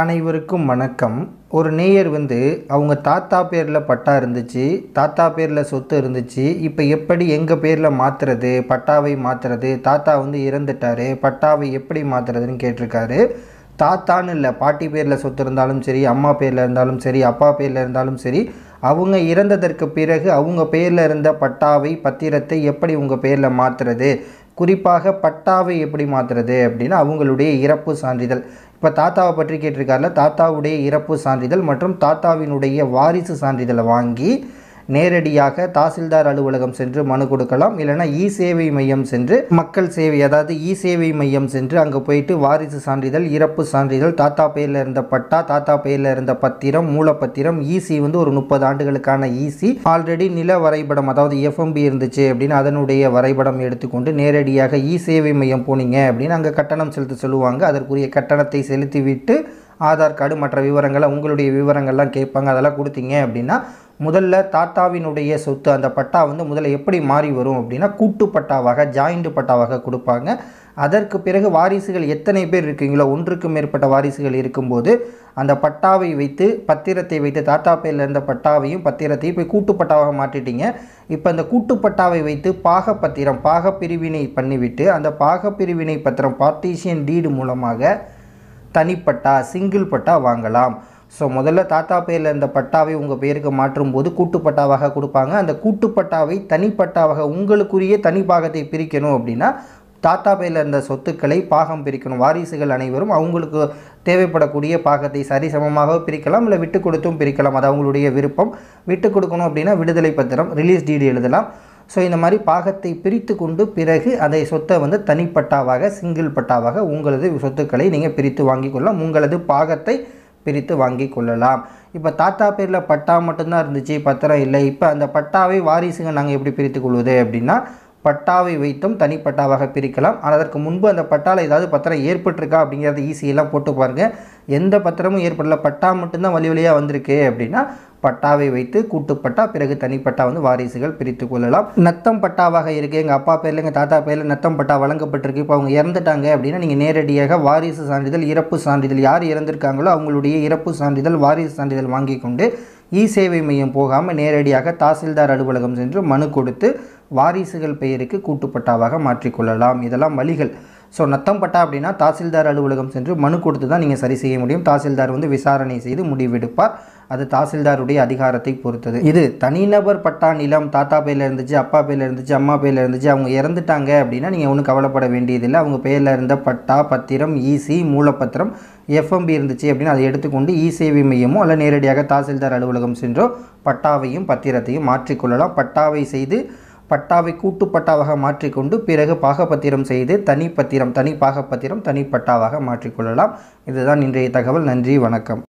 அனைவருக்கும் வணக்கம் ஒரு நேயர் வந்து அவங்க தாத்தா பேரில் பட்டா இருந்துச்சு தாத்தா பேரில் சொத்து இருந்துச்சு இப்போ எப்படி எங்கள் பேரில் மாற்றுறது பட்டாவை மாற்றுறது தாத்தா வந்து இறந்துட்டார் பட்டாவை எப்படி மாற்றுறதுன்னு கேட்டிருக்காரு தாத்தான்னு இல்லை பாட்டி பேரில் சொத்து இருந்தாலும் சரி அம்மா பேரில் இருந்தாலும் சரி அப்பா பேரில் இருந்தாலும் சரி அவங்க இறந்ததற்கு பிறகு அவங்க பேரில் இருந்த பட்டாவை பத்திரத்தை எப்படி உங்கள் பேரில் மாற்றுறது குறிப்பாக பட்டாவை எப்படி மாற்றுறது அப்படின்னா அவங்களுடைய இறப்பு சான்றிதழ் இப்போ தாத்தாவை பற்றி கேட்டிருக்காருல தாத்தாவுடைய இறப்பு சான்றிதழ் மற்றும் தாத்தாவினுடைய வாரிசு சான்றிதழை வாங்கி நேரடியாக தாசில்தார் அலுவலகம் சென்று மனு கொடுக்கலாம் இல்லைனா இ சேவை மையம் சென்று மக்கள் சேவை அதாவது இ சேவை மையம் சென்று அங்கே போயிட்டு வாரிசு சான்றிதழ் இறப்பு சான்றிதழ் தாத்தா பெயரில் இருந்த பட்டா தாத்தா பேரில் இருந்த பத்திரம் மூலப்பத்திரம் இசி வந்து ஒரு முப்பது ஆண்டுகளுக்கான இசி ஆல்ரெடி நில வரைபடம் அதாவது எஃப்எம்பி இருந்துச்சு அப்படின்னு அதனுடைய வரைபடம் எடுத்துக்கொண்டு நேரடியாக இ சேவை மையம் போனீங்க அப்படின்னு அங்கே கட்டணம் செலுத்த சொல்லுவாங்க அதற்குரிய கட்டணத்தை செலுத்திவிட்டு ஆதார் கார்டு மற்ற விவரங்களை உங்களுடைய விவரங்கள்லாம் கேட்பாங்க அதெல்லாம் கொடுத்தீங்க அப்படின்னா முதல்ல தாத்தாவினுடைய சொத்து அந்த பட்டா வந்து முதல்ல எப்படி மாறி வரும் அப்படின்னா கூட்டு பட்டாவாக ஜாயிண்ட் பட்டாவாக கொடுப்பாங்க அதற்கு பிறகு வாரிசுகள் எத்தனை பேர் இருக்கீங்களோ ஒன்றுக்கு மேற்பட்ட வாரிசுகள் இருக்கும்போது அந்த பட்டாவை வைத்து பத்திரத்தை வைத்து தாத்தா பேரில் இருந்த பட்டாவையும் பத்திரத்தையும் போய் கூட்டுப்பட்டாவாக மாற்றிட்டீங்க இப்போ அந்த கூட்டுப்பட்டாவை வைத்து பாக பத்திரம் பாக பிரிவினை பண்ணிவிட்டு அந்த பாக பிரிவினை பத்திரம் பார்ட்டிஷியன் டீடு மூலமாக தனிப்பட்டா சிங்கிள் பட்டா வாங்கலாம் ஸோ முதல்ல தாத்தா பேரில் இருந்த பட்டாவை உங்கள் பெயருக்கு மாற்றும்போது கூட்டுப்பட்டாவாக கொடுப்பாங்க அந்த கூட்டுப்பட்டாவை தனிப்பட்டாவாக உங்களுக்குரிய தனி பாகத்தை பிரிக்கணும் அப்படின்னா தாத்தா பேரில் இருந்த சொத்துக்களை பாகம் பிரிக்கணும் வாரிசுகள் அனைவரும் அவங்களுக்கு தேவைப்படக்கூடிய பாகத்தை சரிசமமாக பிரிக்கலாம் இல்லை விட்டு கொடுத்தும் பிரிக்கலாம் அது அவங்களுடைய விருப்பம் விட்டு கொடுக்கணும் அப்படின்னா விடுதலை பத்திரம் ரிலீஸ் டீடு எழுதலாம் ஸோ இந்த மாதிரி பாகத்தை பிரித்து கொண்டு பிறகு அதை சொத்தை வந்து தனிப்பட்டாவாக சிங்கிள் பட்டாவாக உங்களது சொத்துக்களை நீங்கள் பிரித்து வாங்கிக்கொள்ளலாம் உங்களது பாகத்தை பிரித்து வாங்கி கொள்ளலாம் இப்போ தாத்தா பேரில் பட்டா மட்டும்தான் இருந்துச்சு பத்திரம் இல்லை இப்போ அந்த பட்டாவை வாரிசுங்க நாங்கள் எப்படி பிரித்து கொள்வது அப்படின்னா பட்டாவை வைத்தும் தனி பட்டாவாக பிரிக்கலாம் ஆனால் அதற்கு முன்பு அந்த பட்டால் ஏதாவது பத்திரம் ஏற்பட்டிருக்கா அப்படிங்கிறத ஈஸியெல்லாம் போட்டு பாருங்கள் எந்த பத்திரமும் ஏற்படல பட்டா மட்டும்தான் வழி வழியாக வந்திருக்கு அப்படின்னா பட்டாவை வைத்து கூட்டுப்பட்டா பிறகு தனிப்பட்டா வந்து வாரிசுகள் பிரித்து கொள்ளலாம் நத்தம் பட்டாவாக இருக்குது எங்கள் அப்பா பேரில் எங்கள் தாத்தா பேரில் நத்தம் பட்டா வழங்கப்பட்டிருக்கு இப்போ அவங்க இறந்துட்டாங்க அப்படின்னா நீங்கள் நேரடியாக வாரிசு சான்றிதழ் இறப்பு சான்றிதழ் யார் இறந்திருக்காங்களோ அவங்களுடைய இறப்பு சான்றிதழ் வாரிசு சான்றிதழ் வாங்கி கொண்டு இ சேவை மையம் போகாமல் நேரடியாக தாசில்தார் அலுவலகம் சென்று மனு கொடுத்து வாரிசுகள் பெயருக்கு கூட்டுப்பட்டாவாக மாற்றிக்கொள்ளலாம் இதெல்லாம் வழிகள் ஸோ நத்தம் பட்டா அப்படின்னா தாசில்தார் அலுவலகம் சென்று மனு கொடுத்து தான் நீங்கள் சரி செய்ய முடியும் தாசில்தார் வந்து விசாரணை செய்து முடிவெடுப்பார் அது தாசில்தாருடைய அதிகாரத்தை பொறுத்தது இது தனிநபர் பட்டா நிலம் தாத்தா பேர்ல இருந்துச்சு அப்பா பேர்ல இருந்துச்சு அம்மா பேர்ல இருந்துச்சு அவங்க இறந்துட்டாங்க அப்படின்னா நீங்கள் ஒன்றும் கவலைப்பட வேண்டியதில்லை அவங்க பேரில் இருந்த பட்டா பத்திரம் இசி மூலப்பத்திரம் எஃப்எம்பி இருந்துச்சு அப்படின்னு அதை எடுத்துக்கொண்டு இ சேவை மையமும் அல்ல நேரடியாக தாசில்தார் அலுவலகம் சென்றோ பட்டாவையும் பத்திரத்தையும் மாற்றிக்கொள்ளலாம் பட்டாவை செய்து பட்டாவை கூட்டு பட்டாவாக மாற்றிக்கொண்டு பிறகு பாகப்பத்திரம் செய்து தனிப்பத்திரம் தனி பாகப்பத்திரம் தனிப்பட்டாவாக மாற்றிக்கொள்ளலாம் இதுதான் இன்றைய தகவல் நன்றி வணக்கம்